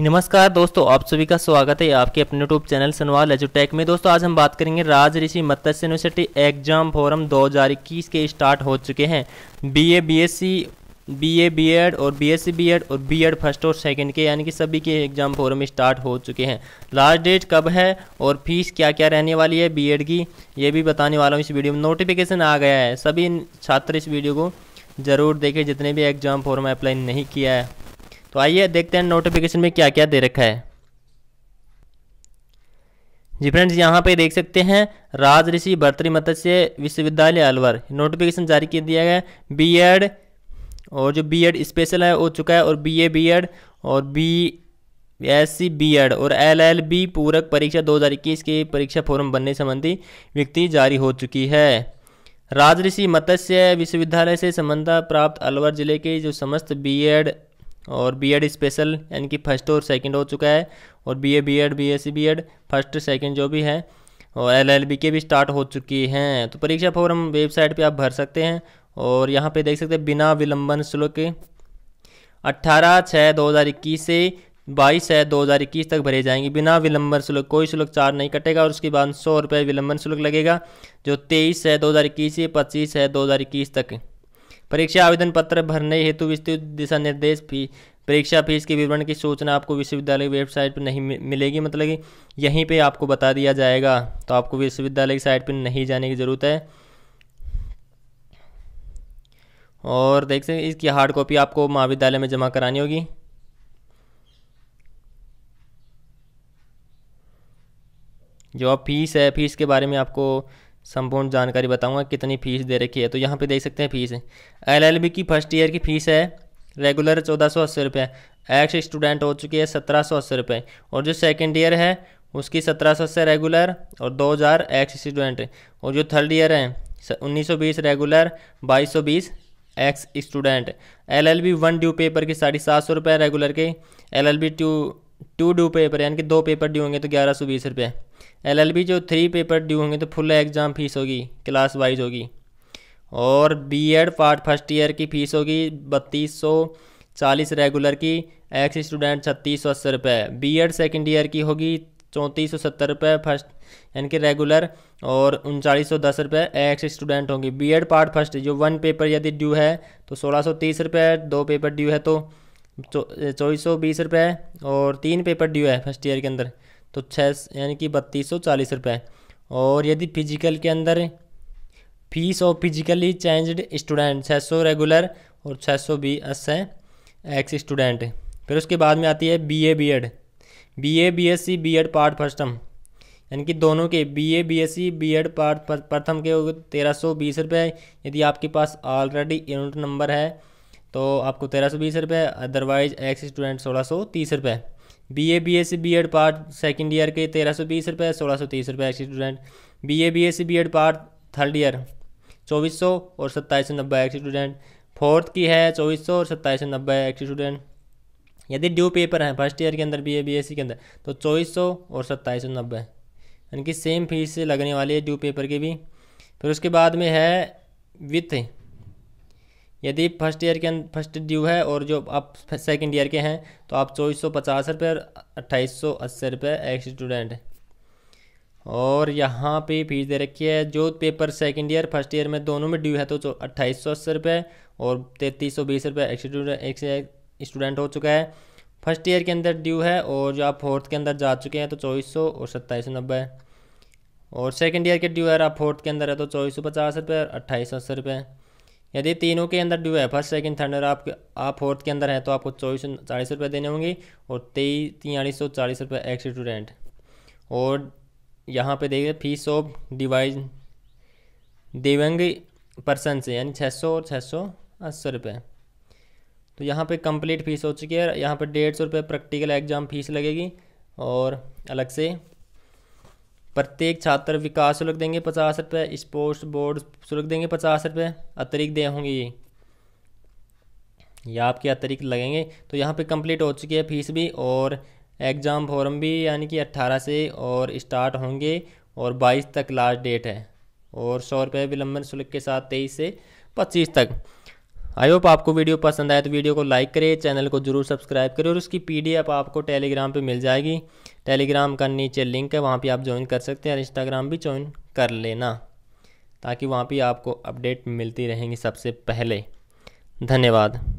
नमस्कार दोस्तों आप सभी का स्वागत है आपके अपने यूट्यूब चैनल सनवाल एजुटेक में दोस्तों आज हम बात करेंगे Raj Rishi Matsya university exam form 2021 के स्टार्ट हो चुके हैं बीए बीएससी बीए बीएड और बीएससी बीएड और बीएड फर्स्ट और सेकंड के यानी कि सभी के एग्ज़ाम फोरम स्टार्ट हो चुके हैं लास्ट डेट कब है और फीस क्या क्या रहने वाली है बी की ये भी बताने वाला हूँ इस वीडियो में नोटिफिकेशन आ गया है सभी छात्र इस वीडियो को ज़रूर देखें जितने भी एग्ज़ाम फॉर्म अप्लाई नहीं किया है तो आइए देखते हैं नोटिफिकेशन में क्या क्या दे रखा है जी फ्रेंड्स यहाँ पे देख सकते हैं राज ऋषि भर्तरी मत्स्य विश्वविद्यालय अलवर नोटिफिकेशन जारी किया दिया गया बीएड और जो बीएड स्पेशल है हो चुका है और बीए बीएड और B S C B Ed और एल एल बी पूरक परीक्षा दो हज़ार इक्कीस की परीक्षा फॉर्म बनने संबंधी व्यक्ति जारी हो चुकी है ऋषि मत्स्य विश्वविद्यालय से संबंध प्राप्त अलवर जिले के जो समस्त एड और बीएड स्पेशल यानी कि फर्स्ट और सेकंड हो चुका है और BA BEd BSc BEd first second जो भी है और एलएलबी के भी स्टार्ट हो चुकी हैं तो परीक्षा फॉर्म वेबसाइट पे आप भर सकते हैं और यहाँ पे देख सकते हैं बिना विलंबन शुल्क अट्ठारह छः दो हज़ार इक्कीस से बाईस है दो हज़ार इक्कीस तक भरे जाएंगे बिना विलंबन शुल्क कोई शुल्क चार्ज नहीं कटेगा और उसके बाद सौ रुपये विलंबन शुल्क लगेगा जो तेईस है दो हज़ार इक्कीस से पच्चीस है दो हज़ार इक्कीस तक परीक्षा आवेदन पत्र भरने हेतु विस्तृत दिशा निर्देश फी परीक्षा फीस के विवरण की सूचना आपको विश्वविद्यालय की वेबसाइट पर नहीं मिलेगी मतलब कि यहीं पे आपको बता दिया जाएगा तो आपको विश्वविद्यालय की साइट पर नहीं जाने की ज़रूरत है और देख सकते इसकी हार्ड कॉपी आपको महाविद्यालय में जमा करानी होगी जो आप फीस है फीस के बारे में आपको संपूर्ण जानकारी बताऊंगा कितनी फ़ीस दे रखी है तो यहाँ पे देख सकते हैं फ़ीस एलएलबी की फर्स्ट ईयर की फ़ीस है रेगुलर चौदह सौ अस्सी रुपये एक्स स्टूडेंट हो चुकी है सत्रह सौ अस्सी रुपये और जो सेकेंड ईयर है उसकी सत्रह सौ अस्सी रेगुलर और दो हज़ार एक्स स्टूडेंट और जो थर्ड ईयर है उन्नीस सौ बीस रेगुलर बाईस सौ बीस ex student L L B one due paper की साढ़े सात सौ रुपये रेगुलर के L L B two two due paper यानी कि दो पेपर ड्यू होंगे तो ग्यारह सौ बीस रुपये एल एल बी जो थ्री पेपर ड्यू होंगे तो फुल एग्ज़ाम फ़ीस होगी क्लास वाइज होगी और B Ed part first year की फ़ीस होगी बत्तीस सौ चालीस रेगुलर की एक्स स्टूडेंट छत्तीस सौ अस्सी रुपये बी एड सेकेंड ईयर की होगी चौंतीस सौ सत्तर रुपये फर्स्ट यानी कि रेगुलर और उनचालीस सौ दस रुपये एक्स स्टूडेंट होंगी बी एड पार्ट फर्स्ट जो वन पेपर यदि ड्यू है तो सोलह सौ तीस रुपये दो पेपर ड्यू है तो चौबीस सौ बीस और तीन पेपर ड्यू है फर्स्ट ईयर के अंदर तो छः यानी कि बत्तीस सौ चालीस रुपये और यदि फिजिकल के अंदर fees of physically challenged student छः सौ रेगुलर और छः सौ बी एस है एक्स स्टूडेंट फिर उसके बाद में आती है B A B Ed B A B S C B Ed part फर्स्टम यानी कि दोनों के B A B S C B Ed part प्रथम के तेरह सौ बीस रुपये यदि आपके पास ऑलरेडी यूनिट नंबर है तो आपको तेरह सौ बीस रुपये अदरवाइज एक्स स्टूडेंट सोलह सौ तीस रुपये B A B S C B Ed part second year के तेरह सौ बीस रुपये सोलह सौ तीस रुपये ex student B A B S C B Ed part third year चौबीस सौ और सत्ताईस सौ नब्बे एक्स स्टूडेंट फोर्थ की है चौबीस सौ और सत्ताईस सौ नब्बे एक्स स्टूडेंट यदि ड्यू पेपर हैं फर्स्ट ईयर के अंदर B A B S C के अंदर तो चौबीस सौ और सत्ताईस सौ नब्बे यानी कि सेम फीस लगने वाली है ड्यू पेपर की भी फिर उसके बाद में है विथ यदि फर्स्ट ईयर के फर्स्ट ड्यू है और जो आप सेकंड ईयर के हैं तो आप चौबीस सौ पचास रुपये और अट्ठाईस सौ अस्सी रुपये एक्स स्टूडेंट और यहाँ पे फीस दे रखी है जो paper second year first year में दोनों में ड्यू है तो अट्ठाईस सौ अस्सी रुपये और तैंतीस सौ बीस रुपये स्टूडेंट हो चुका है फर्स्ट ईयर के अंदर ड्यू है और जो आप फोर्थ के अंदर जा चुके हैं तो चौबीस सौ और सत्ताईस सौ नब्बे और सेकेंड ईयर के ड्यू है आप फोर्थ के अंदर है तो चौबीस सौ पचास रुपये और अट्ठाईस सौ अस्सी रुपये यदि तीनों के अंदर ड्यू है फर्स्ट सेकंड थर्ड और आप आप फोर्थ के अंदर हैं तो आपको चौबीस सौ चालीस रुपये देने होंगे और तेईस तियालीस सौ चालीस रुपये एक्स रेंट और यहाँ पे देखिए फीस ऑफ डिवाइज दिव्यंग पर्सन से यानी छः सौ और छः सौ अस्सी रुपये तो यहाँ पे कंप्लीट फीस हो चुकी है यहाँ पे डेढ़ सौ रुपये प्रैक्टिकल एग्ज़ाम फीस लगेगी और अलग से प्रत्येक छात्र विकास शुल्क देंगे पचास रुपये स्पोर्ट्स बोर्ड शुल्क देंगे पचास रुपये अतिरिक्त दे होंगे ये या आपके अतिरिक्त लगेंगे तो यहाँ पे कंप्लीट हो चुकी है फीस भी और एग्ज़ाम फॉर्म भी यानी कि 18 से और स्टार्ट होंगे और 22 तक लास्ट डेट है और सौ रुपये विलंबन शुल्क के साथ तेईस से पच्चीस तक आई होप आपको वीडियो पसंद आए तो वीडियो को लाइक करें चैनल को जरूर सब्सक्राइब करें और उसकी पीडीएफ आपको टेलीग्राम पे मिल जाएगी टेलीग्राम का नीचे लिंक है वहाँ पे आप ज्वाइन कर सकते हैं और इंस्टाग्राम भी ज्वाइन कर लेना ताकि वहाँ पर आपको अपडेट मिलती रहेंगी सबसे पहले धन्यवाद